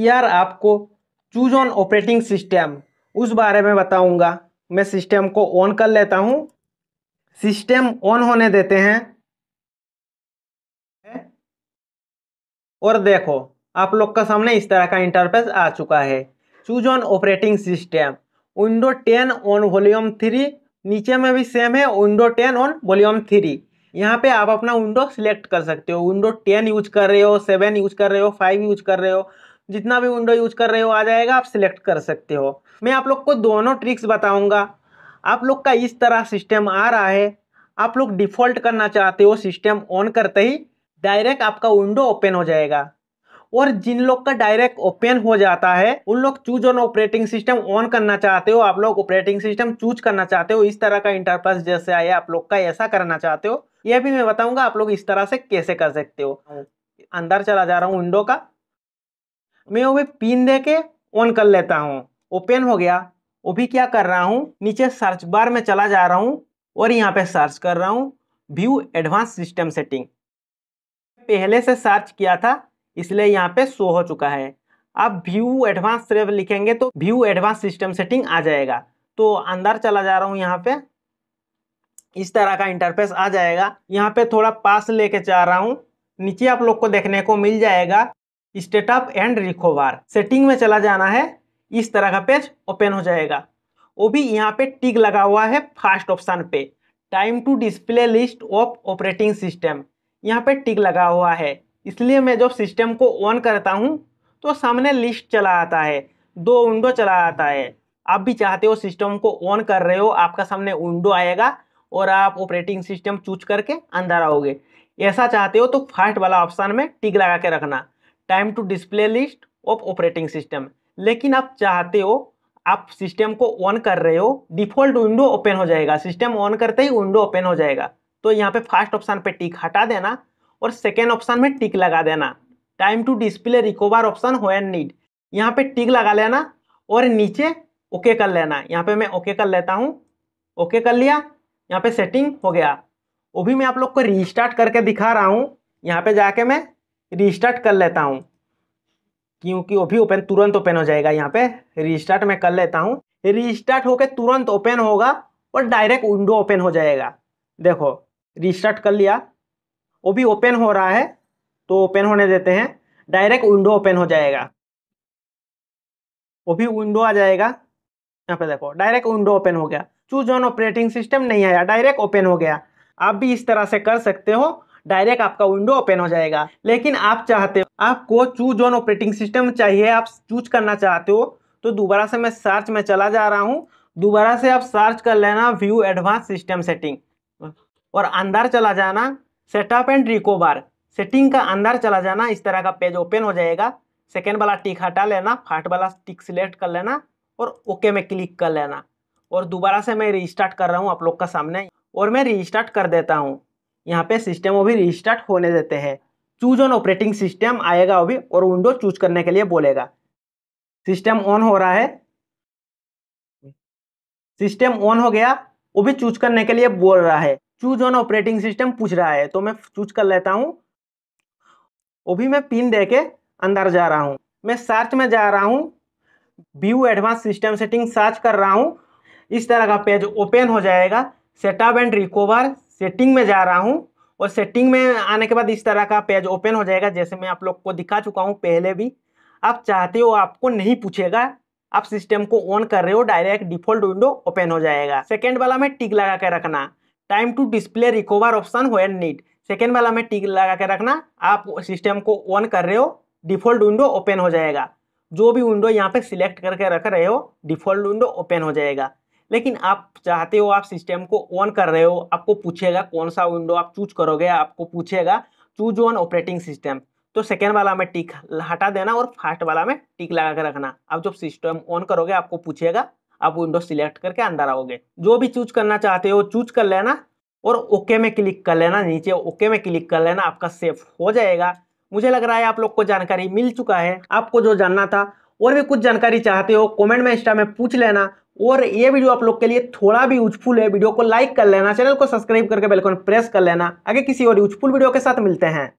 यार आपको choose an operating system उस बारे में बताऊंगा मैं सिस्टम को ऑन कर लेता हूं सिस्टम ऑन होने देते हैं और देखो आप लोग का सामने इस तरह का इंटरफेस आ चुका है choose an operating system window ten on volume three नीचे में भी सेम है window ten on volume three यहाँ पे आप अपना विंडो सिलेक्ट कर सकते हो विंडो टेन यूज कर रहे हो सेवन यूज कर रहे हो फाइव यूज कर रहे हो जितना भी विंडो यूज कर रहे हो आ जाएगा आप सिलेक्ट कर सकते हो मैं आप लोग को दोनों ट्रिक्स बताऊंगा आप लोग का इस तरह सिस्टम आ रहा है आप लोग डिफ़ॉल्ट करना चाहते हो सिस्टम ऑन करते ही डायरेक्ट आपका विंडो ओपन हो जाएगा और जिन लोग का डायरेक्ट ओपन हो जाता है उन लोग choose an operating system on करना चाहते हो आप लोग ऑपरेटिंग सिस्टम चूज करना चाहते हो इस तरह का इंटरफेस जैसे आया आप लोग का ऐसा करना चाहते हो यह भी मैं बताऊंगा आप लोग इस तरह से कैसे कर सकते हो अंदर चला जा रहा हूँ विंडो का मैं वो पिन दे के ऑन कर लेता हूँ ओपन हो गया वो भी क्या कर रहा हूँ नीचे सर्च बार में चला जा रहा हूँ और यहाँ पे सर्च कर रहा हूँ व्यू एडवांस सिस्टम सेटिंग पहले से सर्च किया था इसलिए यहाँ पे शो हो चुका है आप व्यू एडवांस लिखेंगे तो व्यू एडवांस सिस्टम सेटिंग आ जाएगा तो अंदर चला जा रहा हूँ यहाँ पे इस तरह का इंटरफेस आ जाएगा यहाँ पे थोड़ा पास लेके जा रहा हूँ नीचे आप लोग को देखने को मिल जाएगा स्टेटअप एंड रिकोवर सेटिंग में चला जाना है इस तरह का पेज ओपन हो जाएगा वो भी यहाँ पे टिक लगा हुआ है फर्स्ट ऑप्शन पे time to display list of operating system यहाँ पे टिक लगा हुआ है इसलिए मैं जब सिस्टम को ऑन करता हूँ तो सामने लिस्ट चला आता है दो विंडो चला आता है आप भी चाहते हो सिस्टम को ऑन कर रहे हो आपका सामने विंडो आएगा और आप ऑपरेटिंग सिस्टम चूज करके अंदर आओगे ऐसा चाहते हो तो फर्स्ट वाला ऑप्शन में टिक लगा के रखना time to display list of operating system लेकिन आप चाहते हो आप सिस्टम को ऑन कर रहे हो डिफॉल्ट विंडो ओपन हो जाएगा सिस्टम ऑन करते ही विंडो ओपन हो जाएगा तो यहाँ पे फर्स्ट ऑप्शन पे टिक हटा देना और सेकेंड ऑप्शन में टिक लगा देना time to display recover option हो एंड नीड यहाँ पे टिक लगा लेना और नीचे ओके कर लेना यहाँ पे मैं ओके कर लेता हूँ ओके कर लिया यहाँ पे सेटिंग हो गया वो भी मैं आप लोग को रिस्टार्ट करके दिखा रहा हूँ यहाँ पे जाके मैं रिस्टार्ट कर लेता हूँ क्योंकि वो भी ओपन तुरंत ओपन हो जाएगा यहाँ पे रिस्टार्ट मैं कर लेता हूँ रिस्टार्ट होकर तुरंत ओपन होगा और डायरेक्ट विंडो ओपन हो जाएगा देखो रिस्टार्ट कर लिया वो भी ओपन हो रहा है तो ओपन होने देते हैं डायरेक्ट विंडो ओपन हो जाएगा वो भी विंडो आ जाएगा यहाँ पे देखो डायरेक्ट विंडो ओपन हो गया चूज ऑन ऑपरेटिंग सिस्टम नहीं आया डायरेक्ट ओपन हो गया आप भी इस तरह से कर सकते हो डायरेक्ट आपका विंडो ओपन हो जाएगा लेकिन आप चाहते हो आपको चूज ऑन ऑपरेटिंग सिस्टम चाहिए आप चूज करना चाहते हो तो दोबारा से मैं सर्च में चला जा रहा हूँ दोबारा से आप सर्च कर लेना व्यू एडवांस सिस्टम सेटिंग और अंदर चला जाना सेटअप एंड रिकोबार सेटिंग का अंदर चला जाना इस तरह का पेज ओपन हो जाएगा सेकेंड वाला टिक हटा लेना फर्स्ट वाला टिक सिलेक्ट कर लेना और ओके में क्लिक कर लेना और दोबारा से मैं रिस्टार्ट कर रहा हूँ आप लोग का सामने और मैं रिस्टार्ट कर देता हूँ यहाँ पे सिस्टम वो भी रिस्टार्ट होने देते हैं चूज ऑन ऑपरेटिंग सिस्टम आएगा वो भी और विंडो चूज करने के लिए बोलेगा सिस्टम ऑन हो रहा है सिस्टम ऑन हो गया वो भी चूज करने के लिए बोल रहा है चूज ऑन ऑपरेटिंग सिस्टम पूछ रहा है तो मैं चूज कर लेता हूँ वो भी मैं पिन दे के अंदर जा रहा हूँ मैं सर्च में जा रहा हूँ view advance system setting search कर रहा हूँ इस तरह का पेज ओपन हो जाएगा सेटअप एंड रिकवर सेटिंग में जा रहा हूँ और सेटिंग में आने के बाद इस तरह का पेज ओपन हो जाएगा जैसे मैं आप लोग को दिखा चुका हूँ पहले भी आप चाहते हो आपको नहीं पूछेगा आप सिस्टम को ऑन कर रहे हो डायरेक्ट डिफॉल्ट विंडो ओपन हो जाएगा सेकेंड वाला में टिक लगा के रखना time to display recover option and need second वाला में टिक लगा के रखना आप सिस्टम को ऑन कर रहे हो डिफॉल्ट विंडो ओपन हो जाएगा जो भी विंडो यहाँ पे सिलेक्ट करके रख रहे हो डिफॉल्ट विंडो ओपन हो जाएगा लेकिन आप चाहते हो आप सिस्टम को ऑन कर रहे हो आपको पूछेगा कौन सा विंडो आप चूज करोगे आपको पूछेगा चूज ऑन ऑपरेटिंग सिस्टम तो सेकेंड वाला में टिक हटा देना और फर्स्ट वाला में टिक लगा के रखना आप जब सिस्टम ऑन करोगे आपको पूछेगा आप विंडो सिलेक्ट करके अंदर आओगे जो भी चूज करना चाहते हो चूज कर लेना और ओके में क्लिक कर लेना नीचे ओके में क्लिक कर लेना आपका सेफ हो जाएगा मुझे लग रहा है आप लोग को जानकारी मिल चुका है आपको जो जानना था और भी कुछ जानकारी चाहते हो कमेंट में इंस्टा में पूछ लेना और ये वीडियो आप लोग के लिए थोड़ा भी यूजफुल है वीडियो को लाइक कर लेना चैनल को सब्सक्राइब करके बेलकॉन प्रेस कर लेना आगे किसी और यूजफुल वीडियो के साथ मिलते हैं